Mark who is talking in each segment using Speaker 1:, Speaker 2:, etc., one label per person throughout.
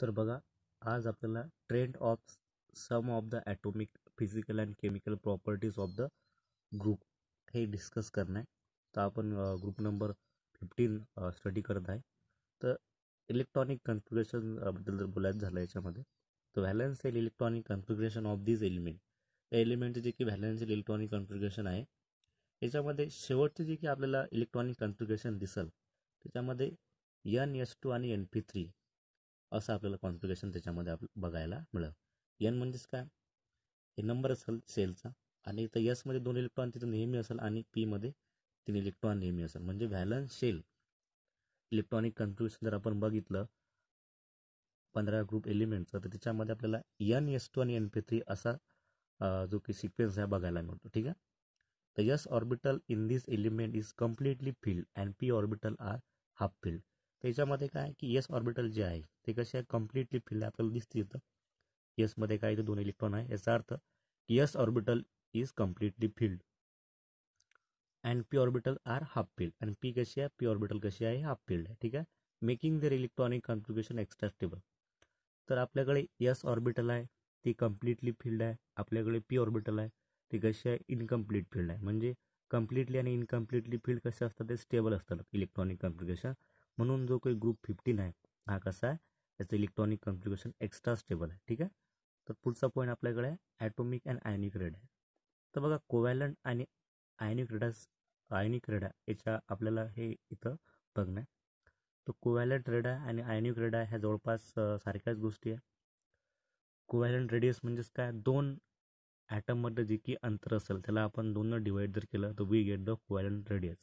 Speaker 1: तर बघा आज आपल्याला trend of some of the atomic physical and chemical properties of the group हे डिस्कस करणं आहे तर आपण ग्रुप नंबर फिफ्टीन स्टडी करत आहे तर इलेक्ट्रॉनिक कन्फ्युग्रेशनबद्दल जर बोलायचं झालं याच्यामध्ये तर valence shell electronic configuration of this element एलिमेंटची एलिमेंटचे जे की व्हॅलन्स एल इलेक्ट्रॉनिक कन्फ्युग्रेशन आहे याच्यामध्ये शेवटचे जे की आपल्याला इलेक्ट्रॉनिक कन्फ्युग्रेशन दिसेल त्याच्यामध्ये एन एस टू आणि एन पी थ्री असं आपल्याला कॉन्फिगरेशन त्याच्यामध्ये आप बघायला मिळेल एन म्हणजेच काय हे नंबर असेल सेलचा आणि तर यसमध्ये दोन इलेक्ट्रॉन तिथं नेहमी असेल आणि पीमध्ये तीन इलेक्ट्रॉन नेहमी असेल म्हणजे व्हॅलन्स शेल इलेक्ट्रॉनिक कन्फ्युशन जर आपण बघितलं पंधरा ग्रुप एलिमेंटचं तर त्याच्यामध्ये आपल्याला एन एस टू आणि एन पी थ्री असा जो की सिक्वेन्स आहे बघायला मिळतो ठीक आहे तर S orbital in this element is completely filled and P orbital are half filled त्याच्यामध्ये काय की यस ऑर्बिटल जे आहे ते कसे कम्प्लिटली फिल आपल्याला दिसते येतं यस काय का दोन इलेक्ट्रॉन आहे याचा अर्थ S orbital is completely filled and P orbital are half filled and P कशी आहे पी ऑर्बिटल कशी आहे हाफ फिल्ड आहे ठीक आहे making their electronic contribution extra stable तर आपल्याकडे यस ऑर्बिटल आहे ती कम्प्लिटली फिल्ड आहे आपल्याकडे पी ऑर्बिटल आहे ती कशी आहे इनकम्प्लीट फिल्ड आहे म्हणजे कम्प्लिटली आणि इनकम्प्लिटली फील्ड कसे असतात ते स्टेबल असतात इलेक्ट्रॉनिक कॉन्ट्रिब्युशन म्हणून जो काही ग्रुप फिफ्टीन आहे हा कसा आहे याचं इलेक्ट्रॉनिक कॉन्फिगरेशन एक्स्ट्रा स्टेबल आहे ठीक आहे तर पुढचा पॉईंट आपल्याकडे आहे ॲटोमिक अँड आयनिक रेड आहे तर बघा कोवॅलंट आणि आयनिक रेडा आयनिक रेडा याच्या आपल्याला हे इथं बघणं आहे तर कोवॅलंट रेडा आणि आयनिक रेडा ह्या जवळपास सारख्याच गोष्टी आहे कोवॅलंट रेडियस म्हणजेच काय दोन ॲटममध्ये जे की अंतर असेल त्याला आपण दोननं डिवाईड जर केलं तर we get the covalent radius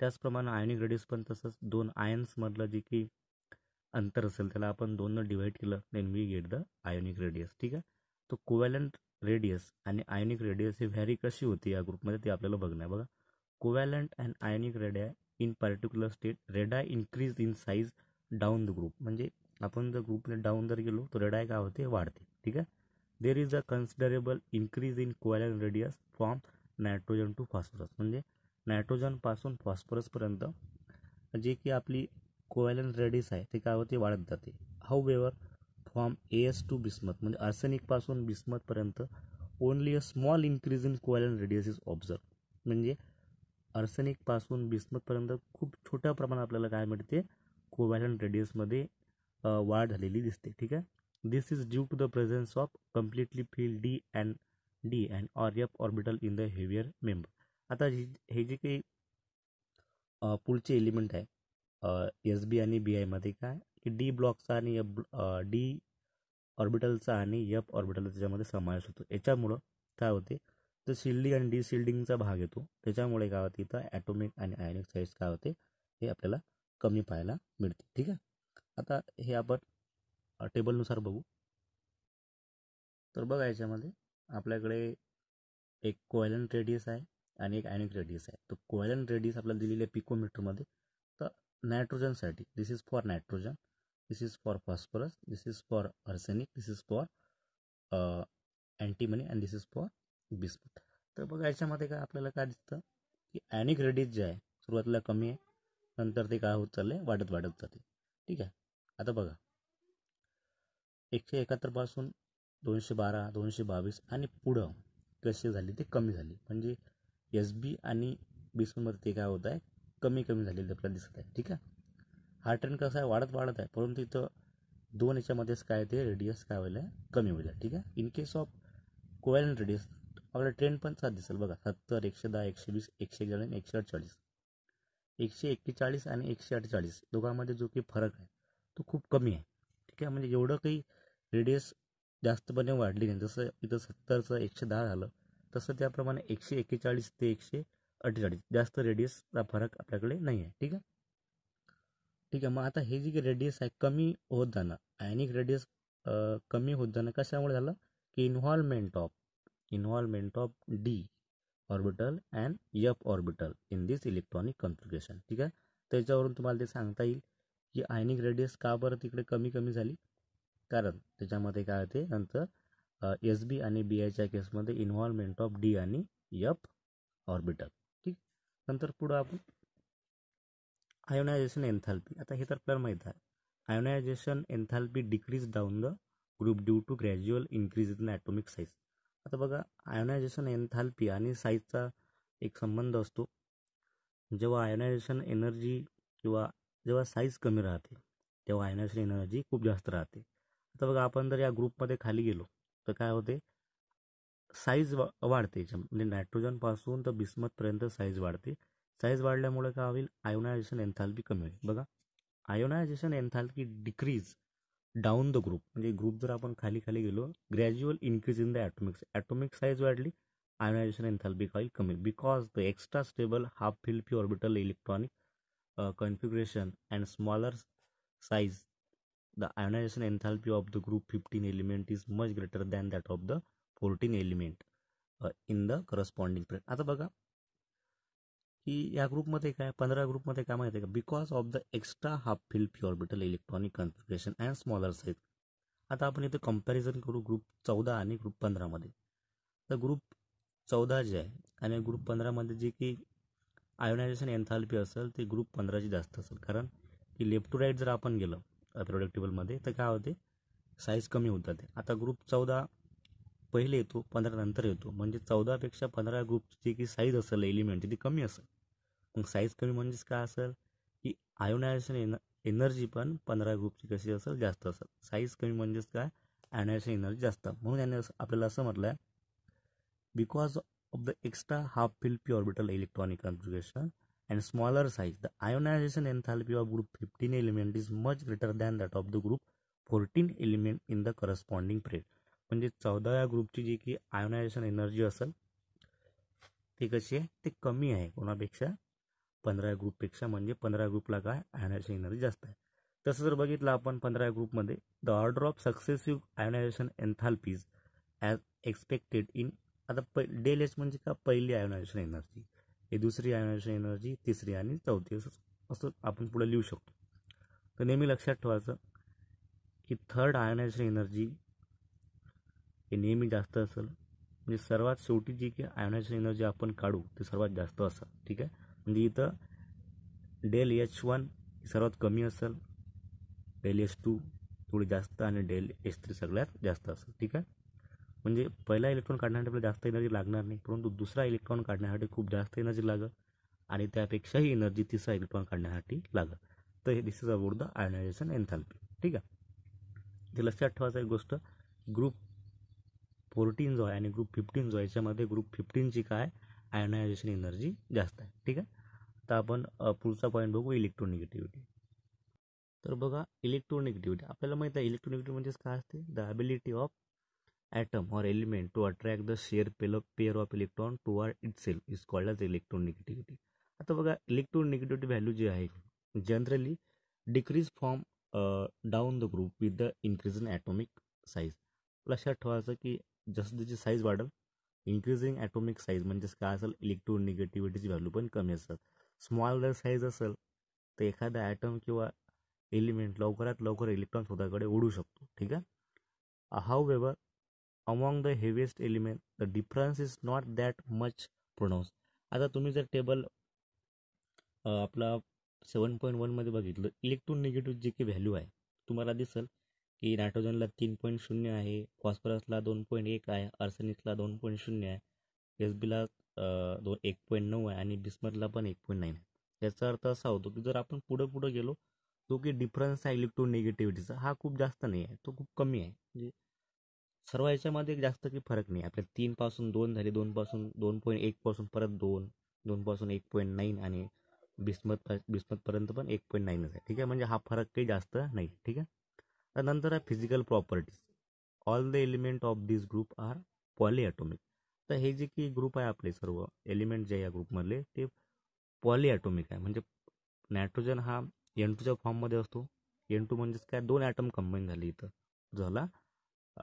Speaker 1: त्याचप्रमाणे आयनिक रेडियस पण तसंच दोन आयन्समधलं जे की अंतर असेल त्याला आपण दोननं डिवाईड केलं then we get the ionic radius ठीक आहे तो कोवॅलंट रेडियस आणि आयोनिक रेडियस हे व्हॅरी कशी होते या ग्रुपमध्ये ते आपल्याला बघणं बघा covalent and ionic radii in particular state radii increase in size down the group म्हणजे आपण जर ग्रुपने डाऊन जर गेलो तर रेडाय काय होते वाढते ठीक आहे there is a considerable increase in covalent radius from nitrogen to phosphorus म्हणजे नायट्रोजनपासून फॉस्फरसपर्यंत जे की आपली कोवॅलंट रेडिस आहे ते काय होते वाढत जाते हाऊ वेवर फ्रॉम एस टू बिस्मत म्हणजे आर्सेनिकपासून बिस्मतपर्यंत only a small increase in covalent radius is observe म्हणजे आर्सेनिकपासून बिस्मतपर्यंत खूप छोट्या प्रमाणात आपल्याला काय मिळते कोवॅलन रेडियसमध्ये वाढ झालेली दिसते ठीक आहे this is due to the presence of completely fill D and D and or F orbital in the heavier member आता हे जे काही पुढचे एलिमेंट आहे एस बी आणि बी आयमध्ये काय की डी ब्लॉकचा आणि एफ डी ऑर्बिटलचा आणि एफ ऑर्बिटलचा त्याच्यामध्ये समावेश होतो याच्यामुळं काय होते तर शिल्डिंग आणि डी शिल्डिंगचा भाग येतो त्याच्यामुळे काय होते इथं ॲटोमिक आणि आयनिक साईज काय होते हे आपल्याला कमी पाहायला मिळते ठीक आहे आता हे आपण टेबलनुसार बघू तर बघा याच्यामध्ये आपल्याकडे एक कोयलन रेडियस आहे आणि एक आयनिक रेडियस आहे तर कोयलन रेडियस आपल्याला दिलेली आहे पिकोमीटरमध्ये नायट्रोजनसाठी this is for nitrogen this is for phosphorus this is for arsenic this is for antimony and this is for bismuth तर बघा याच्यामध्ये काय आपल्याला काय दिसतं की ॲनिक रेडीज जे आहे सुरुवातीला कमी आहे नंतर ते काय होत चाललंय वाढत वाढत जाते ठीक आहे आता बघा एकशे एकाहत्तरपासून दोनशे बारा दोनशे बावीस आणि पुढं कशी झाली ते कमी झाली म्हणजे एस बी आणि बीसमध्ये ते काय होत आहे कमी कमी झालेली आपल्याला दिसत आहे ठीक आहे हा ट्रेंड कसा आहे वाढत वाढत आहे परंतु इथं दोन याच्यामध्येच काय ते रेडियस काय होईल कमी होईल ठीक आहे इन केस ऑफ कोयल अँड रेडियस आपल्याला ट्रेंड पण साथ दिसेल बघा सत्तर एकशे दहा एकशे वीस एकशे आणि एकशे अठ्ठेचाळीस एकशे एक्केचाळीस आणि एकशे अठ्ठेचाळीस दोघांमध्ये जो काही फरक आहे तो खूप कमी आहे ठीक आहे म्हणजे एवढं काही रेडियस जास्तपणे वाढली नाही जसं इथं सत्तरचं एकशे दहा झालं तसं त्याप्रमाणे एकशे एक्केचाळीस ते एकशे अठ्ठेचाळीस जास्त रेडियसचा फरक आपल्याकडे नाही आहे ठीक आहे ठीक आहे मग आता हे जे रेडियस आहे कमी होत जाणं आयनिक रेडियस कमी होत जाणं कशामुळे झालं की involvement of involvement of D orbital and F orbital in this electronic configuration ठीक आहे त्याच्यावरून तुम्हाला ते सांगता येईल की आयनिक रेडियस का बरं तिकडे कमी कमी झाली कारण त्याच्यामध्ये काय होते नंतर एस बी आणि बी आयच्या केसमध्ये इन्व्हॉल्वमेंट ऑफ डी आणि यफ ऑर्बिटल नंतर पुढं आपण आयोनायझेशन एन्थॅल्पी आता हे तर आपल्याला माहीत आहे ionization enthalpy decrease down the group due to gradual increase in atomic size आता बघा आयोनायझेशन एन्थॅल्पी आणि साईजचा एक संबंध असतो जेव्हा आयोनायझेशन एनर्जी किंवा जेव्हा साईज कमी राहते तेव्हा आयोनायझेशन एनर्जी खूप जास्त राहते आता बघा आपण जर या ग्रुपमध्ये खाली गेलो तर काय होते साईज वा वाढते म्हणजे नायट्रोजनपासून तर बिस्मतपर्यंत साईज वाढते साईज वाढल्यामुळे काय होईल आयोनायझेशन एन्थाल्पी कमी होईल बघा ionization enthalpy decrease down the group म्हणजे ग्रुप जर आपण खाली खाली गेलो gradual increase in the atomics atomic size वाढली आयोनायझेशन एन्थाल्पी काय कमी because the extra stable half fill orbital electronic configuration and smaller size the ionization enthalpy of the group fifteen element is much greater than that of the fourteen element in the corresponding plane आता बघा की या ग्रुपमध्ये काय पंधरा ग्रुपमध्ये काय माहिती आहे का because of the extra half fill P orbital electronic configuration and smaller size आता आपण इथे कम्पॅरिझन करू ग्रुप चौदा आणि ग्रुप पंधरामध्ये तर ग्रुप चौदा जे आहे आणि ग्रुप पंधरामध्ये जे की आयोनायझेशन एन्थाल्पी असेल ते ग्रुप पंधराची जास्त असेल कारण की लेफ्ट टू राईट जर आपण गेलं प्रोडक्टेबलमध्ये तर काय होते साईज कमी होतात आता ग्रुप चौदा पहिले येतो पंधरा नंतर येतो म्हणजे चौदापेक्षा पंधरा ग्रुपची की साईज असेल एलिमेंटची ती कमी असेल मग साईज कमी म्हणजेच काय असेल की आयोनायझेशन एन एनर्जी पण पंधरा ग्रुपची कशी असेल जास्त असेल साईज कमी म्हणजेच काय आयोनायझेशन एनर्जी जास्त म्हणून याने आपल्याला असं म्हटलं आहे because of the extra half fill P orbital electronic contribution and smaller size the ionization enthalpy of group fifteen element is much greater than that of the group fourteen element in the corresponding period म्हणजे चौदा या ग्रुपची जी की ionisation energy असेल ती कशी आहे ते कमी आहे कोणापेक्षा पंधरा ग्रुपपेक्षा म्हणजे पंधरा ग्रुपला काय आयोनायझेशन एनर्जी जास्त आहे तसं जर बघितलं आपण पंधरा ग्रुपमध्ये the order of successive ionization enthalpies as expected in आता प डेल एच म्हणजे का पहिली आयोनायझेशन एनर्जी हे दुसरी आयोनायझेशन एनर्जी तिसरी आणि चौथी असं असं आपण पुढे लिहू शकतो तर नेहमी लक्षात ठेवायचं की थर्ड आयोनायझेशन एनर्जी हे नेहमी जास्त असेल म्हणजे सर्वात शेवटी जी की आयोनायझेशन एनर्जी आपण काढू ती सर्वात जास्त असेल ठीक आहे म्हणजे इथं डेल एच वन सर्वात कमी असेल डेल एच टू थोडी जास्त आणि डेल एच थ्री सगळ्यात जास्त असेल ठीक आहे म्हणजे पहिला इलेक्ट्रॉन काढण्यासाठी आपल्याला जास्त एनर्जी लागणार नाही परंतु दुसरा इलेक्ट्रॉन काढण्यासाठी खूप जास्त एनर्जी लागेल आणि त्यापेक्षाही एनर्जी तिसरा इलेक्ट्रॉन काढण्यासाठी लागेल तर हे this is about the ionization enthalpy ठीक आहे ते लक्षात ठेवायचं एक गोष्ट ग्रुप फोर्टीन जो आहे आणि ग्रुप फिफ्टीन जो आहे याच्यामध्ये ग्रुप फिफ्टीनची काय आयोनायझेशन एनर्जी जास्त आहे ठीक आहे आता आपण पुढचा पॉईंट बघू निगेटिव्हिटी तर बघा निगेटिव्हिटी आपल्याला माहीत आहे इलेक्ट्रोनेगेटिव म्हणजेच काय असते the ability of atom or element to attract the share pair pair of electron to are itself is called as electronegativity आता बघा इलेक्ट्रोनेगेटिविटी व्हॅल्यू जी आहे generally decrease from down the group with the increase in atomic size लक्षात ठेवायचं की जसं त्याची size वाढेल इन्क्रीजिंग ॲटॉमिक साईज म्हणजेच काय असेल निगेटिव्हिटीची व्हॅल्यू पण कमी असेल स्मॉल जर साईज असेल तर एखादा ॲटम किंवा एलिमेंट लवकरात लवकर इलेक्ट्रॉन स्वतःकडे ओढू शकतो ठीक आहे however among the heaviest element the difference is not that much pronounce आता तुम्ही जर टेबल आपला सेवन पॉईंट वनमध्ये बघितलं इलेक्ट्रॉन निगेटिव्ह जे काही व्हॅल्यू आहे तुम्हाला दिसेल की नायट्रोजनला तीन पॉईंट शून्य आहे फॉस्फरसला दोन पॉईंट एक आहे अर्सनिकला दोन पॉईंट शून्य आहे एस बीला दोन एक पॉईंट नऊ आहे आणि बिस्मरला पण एक पॉईंट नाईन आहे याचा अर्थ असा होतो की जर आपण पुढं पुढं गेलो तो की डिफरन्स आहे निगेटिव्हिटीचा हा खूप जास्त नाही आहे तो खूप कमी आहे म्हणजे सर्व याच्यामध्ये जास्त काही फरक नाही आपल्या तीनपासून दोन झाले दोनपासून दोन पॉईंट एकपासून परत दोन दोनपासून एक पॉईंट नाईन आणि बिस्मत बिस्मतपर्यंत पण एक पॉईंट नाईनच आहे ठीक आहे म्हणजे हा फरक काही जास्त नाही ठीक आहे त्यानंतर आहे physical properties all the element of this group are polyatomic तर हे जे की ग्रुप आहे आपले सर्व एलिमेंट जे या ग्रुपमधले ते पॉलीॲटोमिक आहे म्हणजे नायट्रोजन हा एन टूच्या फॉर्ममध्ये असतो एन टू म्हणजेच काय दोन ॲटम कंबाईन झाले इथं झाला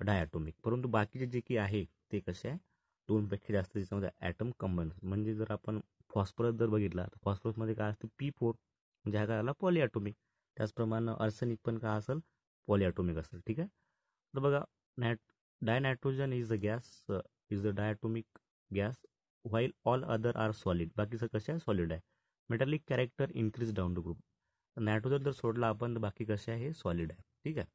Speaker 1: डायॅटॉमिक परंतु बाकीचे जे की आहे ते कसे आहे दोनपेक्षा जास्त त्याच्यामध्ये ॲटम कंबाईन म्हणजे जर आपण फॉस्फरस जर बघितला तर फॉस्फरसमध्ये काय असतं पी फोर म्हणजे हा काय झाला पॉलिॲटॉमिक त्याचप्रमाणे अर्सनिक पण काय असेल पॉलिॲटोमिक असेल ठीक आहे तर बघा नायट dinitrogen is the gas is the diatomic gas while all other are solid बाकीचं कसे आहे सॉलिड आहे metallic character increase down to group nitrogen जर सोडला आपण तर बाकी कसे आहे सॉलिड आहे ठीक आहे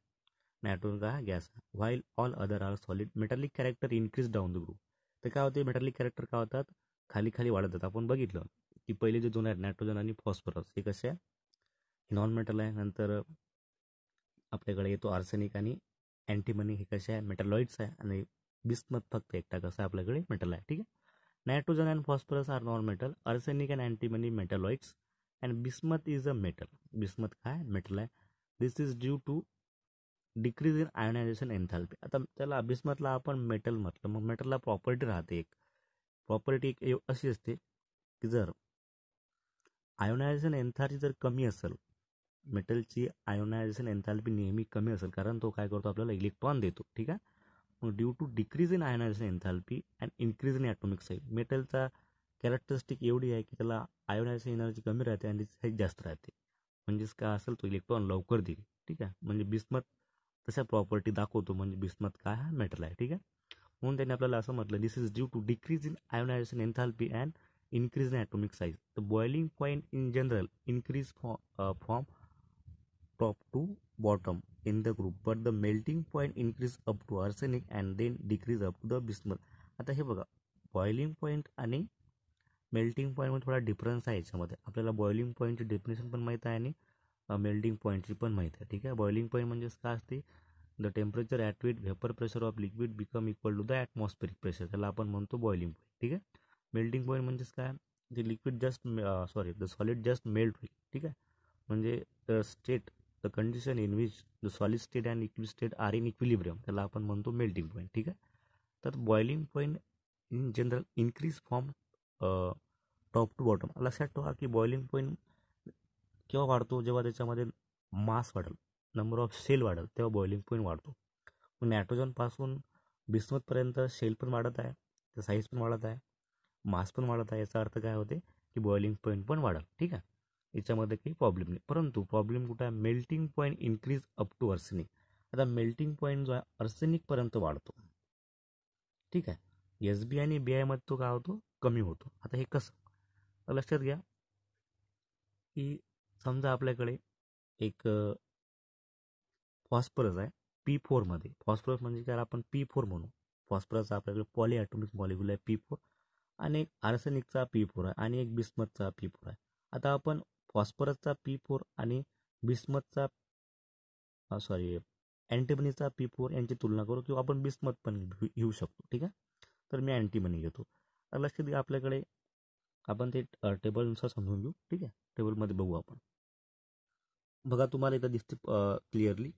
Speaker 1: नायट्रोजन का gas while all other are solid metallic character increase down the group तर काय होते मेटॅलिक कॅरेक्टर काय होतात खाली खाली वाढत जातात आपण बघितलं की पहिले जे दोन आहेत नायट्रोजन आणि फॉस्फरस हे कसे आहे नॉन मेटल आहे नंतर आपल्याकडे येतो आर्सेनिक आणि अँटीमनी हे कसे आहे मेटलॉइड्स आहे आणि बिस्मत फक्त एकटा कसं आहे आपल्याकडे मेटल आहे ठीक आहे nitrogen and phosphorus are non metal arsenic and antimony metalloids and bismuth is a metal bismuth काय मेटल आहे this is due to decrease in ionization enthalpy आता त्याला बिस्मतला आपण मेटल म्हटलं मग मेटलला प्रॉपर्टी राहते एक प्रॉपर्टी एक अशी असते की जर आयोनायझेशन एन्थाल्पी जर कमी असेल मेटलची आयोनायझेशन एन्थॅल्पी नेहमी कमी असेल कारण तो काय करतो आपल्याला इलेक्ट्रॉन देतो ठीक आहे मग due to decrease in ionization enthalpy and increase in atomic size मेटलचा कॅरेक्टरिस्टिक एवढी आहे की त्याला आयोनायझेशन एनर्जी कमी राहते आणि साईज जास्त राहते म्हणजेच काय असेल तो इलेक्ट्रॉन लवकर देईल ठीक आहे म्हणजे बिस्मत तशा प्रॉपर्टी दाखवतो म्हणजे बिस्मत काय हा मेटल आहे ठीक आहे म्हणून त्यांनी आपल्याला असं म्हटलं this is due to decrease in ionization enthalpy and increase in atomic size the boiling point in general increase फॉ from top to bottom in the group but the melting point increase up to arsenic and then decrease up to the bismuth आता हे बघा boiling point आणि melting पॉईंटमध्ये थोडा difference आहे याच्यामध्ये आपल्याला बॉइलिंग पॉईंटची डेफिनेशन पण माहीत आहे आणि मेल्टिंग पॉईंटची पण माहीत आहे ठीक आहे बॉइलिंग पॉईंट म्हणजेच काय असते the temperature at which vapour pressure of liquid become equal to the atmospheric pressure त्याला आपण म्हणतो बॉइलिंग पॉईंट ठीक आहे मेल्टिंग पॉईंट म्हणजेच काय जे liquid just sorry the solid just melt होईल ठीक आहे म्हणजे the state the condition in which the solid state and liquid state are in equilibrium त्याला आपण म्हणतो मेल्टिंग पॉईंट ठीक आहे तर boiling point in general increase from top to bottom लक्षात ठेवा की बॉइलिंग पॉईंट केव्हा वाढतो जेव्हा त्याच्यामध्ये मास वाढेल नंबर ऑफ सेल वाढेल तेव्हा बॉइलिंग पॉईंट वाढतो नायट्रोजनपासून बिस्मतपर्यंत सेल पण वाढत आहे तर साईज पण वाढत आहे मास पण वाढत आहे याचा अर्थ काय होते की बॉइलिंग पॉईंट पण वाढेल ठीक आहे याच्यामध्ये काही प्रॉब्लेम नाही परंतु प्रॉब्लेम कुठं आहे melting point increase up to arsenic आता मेल्टिंग पॉईंट जो आहे अर्सेनिकपर्यंत वाढतो ठीक आहे एस बी आणि बी आयमध्ये तो काय होतो कमी होतो आता हे कसं लक्षात घ्या की समजा आपल्याकडे एक फॉस्फरस आहे पी फोरमध्ये फॉस्फरस म्हणजे त्याला आपण पी फोर म्हणू फॉस्फरस आपल्याकडे पॉलीॲटॉमिक मॉलिक्युल आहे पी फोर आणि एक आर्सेनिकचा पी फोर आहे आणि एक बिस्मतचा पी फोर आहे आता आपण फॉस्फरसचा पी फोर आणि बिस्मतचा सॉरी अँटीमनीचा पी फोर यांची तुलना करू किंवा आपण बिस्मत पण घेऊ शकतो ठीक आहे तर मी अँटीमनी घेतो तर लक्षात घ्या आपल्याकडे आपण ते टेबलनुसार समजून घेऊ ठीक आहे टेबलमध्ये बघू आपण बघा तुम्हाला इथं दिसते क्लिअरली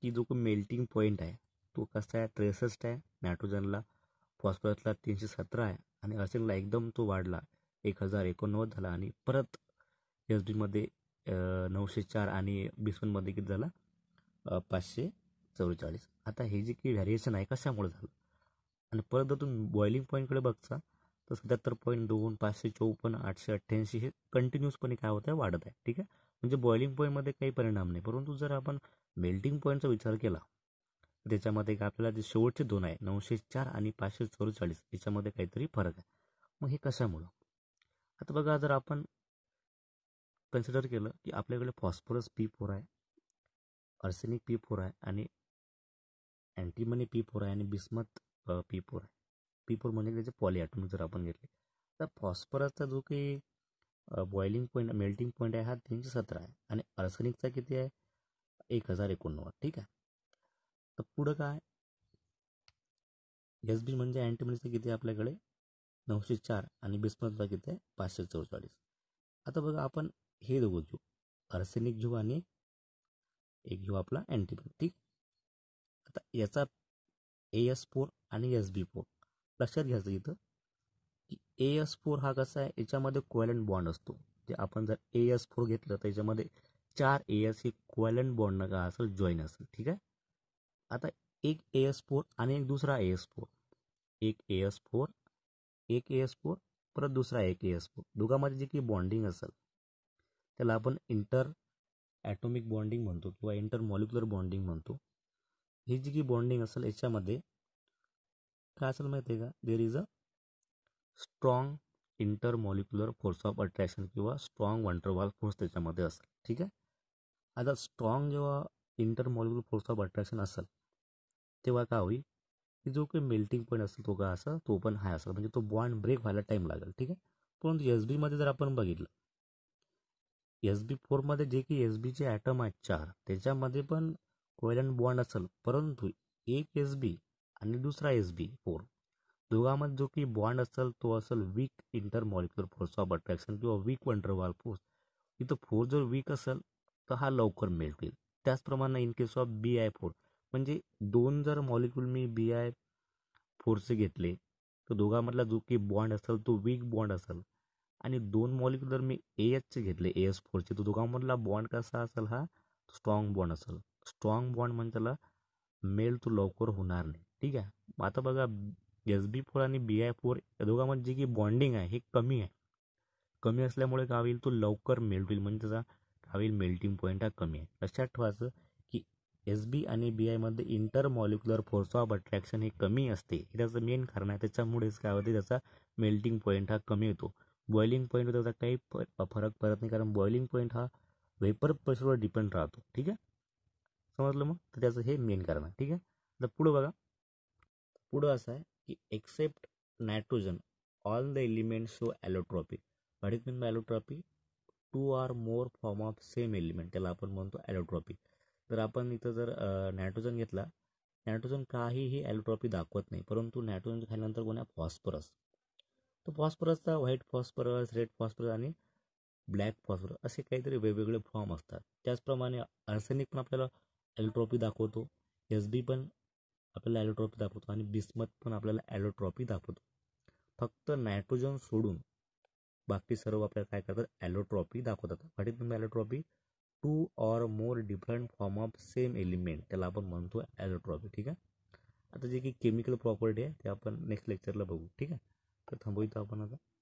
Speaker 1: की जो मेल्टिंग पॉईंट आहे तो कसा आहे त्रेसष्ट आहे नायट्रोजनला फॉस्फरसला तीनशे सतरा आहे आणि असेलला एकदम तो वाढला एक हजार एकोणनव्वद झाला आणि परत एस डीमध्ये नऊशे चार आणि बिस्वनमध्ये किती झाला पाचशे चौवेचाळीस आता हे जे की व्हॅरिएशन आहे कशामुळे झालं आणि परत जर तुम्ही बॉइलिंग पॉईंटकडे बघता तर सत्याहत्तर पॉईंट दोन पाचशे चौपन्न आठशे अठ्ठ्याऐंशी हे कंटिन्युअसपणे काय होतं आहे वाढत आहे ठीक आहे म्हणजे बॉइलिंग पॉईंटमध्ये काही परिणाम नाही परंतु जर आपण मेल्टिंग पॉईंटचा विचार केला तर त्याच्यामध्ये आपल्याला जे शेवटचे दोन आहे नऊशे चार आणि पाचशे चौवेचाळीस याच्यामध्ये काहीतरी फरक आहे मग हे कशामुळं आता बघा जर आपण कन्सिडर केलं की आपल्याकडे फॉस्फरस पी फोर आहे अर्सेनिक पी फोर आहे आणि अँटीमनी पी फोर आहे आणि बिस्मत पी फोर आहे पी फोर म्हणजे त्याचे पॉलीॲटम जर आपण घेतले तर फॉस्फरसचा जो काही बॉइलिंग पॉईंट मेल्टिंग पॉईंट आहे हा तीनशे सतरा आहे आणि अर्सेनिकचा किती आहे एक हजार एकोणनव्वद ठीक आहे तर पुढं काय एस बी म्हणजे अँटीमनीचा किती आहे आपल्याकडे नऊशे चार आणि बिस्मतचा किती आहे पाचशे चौचाळीस आता बघा आपण हे दोघं घेऊ आर्सेनिक घेऊ आणि एक घेऊ आपला अँटीबायोटिक ठीक आता याचा ए एस फोर आणि एस बी फोर लक्षात घ्यायचं इथं की ए एस फोर हा कसा आहे याच्यामध्ये क्वॅलंट बॉन्ड असतो जे आपण जर ए एस फोर घेतलं तर याच्यामध्ये चार ए एस हे क्वॅलंट बॉन्ड का असेल जॉईन असेल ठीक आहे आता एक ए एस फोर आणि एक दुसरा ए एस फोर एक ए एस फोर एक ए एस फोर परत दुसरा एक ए एस फोर दोघांमध्ये जे की बॉन्डिंग असेल त्याला आपण इंटर ॲटॉमिक बॉन्डिंग म्हणतो किंवा इंटर बॉन्डिंग म्हणतो ही जी की बॉन्डिंग असेल याच्यामध्ये काय असेल माहिती आहे का there is a strong inter molecular force of attraction किंवा स्ट्रॉंग वंटरवाल फोर्स त्याच्यामध्ये असेल ठीक आहे आता स्ट्रॉंग जेव्हा inter molecular force of attraction असेल तेव्हा काय होईल की जो काही मेल्टिंग पॉईंट असेल तो काय असेल तो पण हाय असेल म्हणजे तो बॉन्ड ब्रेक व्हायला टाईम लागेल ठीक आहे परंतु एस बीमध्ये जर आपण बघितलं एस बी फोरमध्ये जे की एस बीचे ॲटम आहेत चार त्याच्यामध्ये पण कोवॅलंट बॉन्ड असेल परंतु एक एस बी आणि दुसरा एस बी फोर दोघांमध्ये जो की बॉन्ड असेल तो असेल weak intermolecular force of attraction किंवा वीक वंडरवाल फोर्स इथं फोर जर वीक असेल तर हा लवकर मिळतील होईल त्याचप्रमाणे in case of B I four म्हणजे दोन जर मॉलिक्युल मी बी आय फोरचे घेतले तर दोघांमधला जो की बॉन्ड असेल तो वीक बॉन्ड असेल आणि दोन मॉलिक जर मी ए एचचे घेतले ए एस फोरचे तर दोघांमधला बॉन्ड कसा असेल हा स्ट्रॉंग बॉन्ड असेल स्ट्रॉंग बॉन्ड म्हणजे त्याला मेल तू लवकर होणार नाही ठीक आहे आता बघा एस बी फोर आणि बी आय फोर या दोघांमध्ये जे की बॉन्डिंग आहे हे कमी आहे कमी असल्यामुळे काय होईल तो लवकर मेल्ट होईल म्हणजे त्याचा काय होईल मेल्टिंग पॉईंट हा कमी आहे लक्षात ठेवायचं की एस बी आणि बी आयमध्ये inter molecular force of attraction हे कमी असते हे त्याचं मेन कारण आहे त्याच्यामुळेच काय होते त्याचा मेल्टिंग पॉईंट हा कमी येतो बॉइलिंग पॉईंट होता काही फरक पडत नाही कारण बॉइलिंग पॉईंट हा वेपर प्रेशरवर डिपेंड राहतो ठीक आहे समजलं मग तर त्याचं हे मेन कारण आहे ठीक आहे तर पुढं बघा पुढं असं आहे की except nitrogen all the element show allotropy वाढीत is mean allotropy two or more form of same element त्याला आपण म्हणतो ॲलोट्रॉपी तर आपण इथं जर नायट्रोजन घेतला नायट्रोजन काहीही ॲलोट्रॉपी दाखवत नाही परंतु नायट्रोजन खाल्यानंतर कोणा फॉस्फरस तर फॉस्फरसचा व्हाईट फॉस्फरस रेड फॉस्फरस आणि ब्लॅक फॉस्फरस असे काहीतरी वेगवेगळे फॉर्म असतात त्याचप्रमाणे आर्सेनिक पण आपल्याला ॲलोट्रॉपी दाखवतो एस बी पण आपल्याला ॲलोट्रॉपी दाखवतो आणि बिस्मत पण आपल्याला ॲलोट्रॉपी दाखवतो फक्त नायट्रोजन सोडून बाकी सर्व आपल्याला काय करतात ॲलोट्रॉपी दाखवतात what allotropy allotropy two or more different form of same element त्याला आपण म्हणतो ॲलोट्रॉपी ठीक आहे आता जे की केमिकल प्रॉपर्टी आहे ते आपण नेक्स्ट लेक्चरला बघू ठीक आहे तर थांबू इथं आपण आता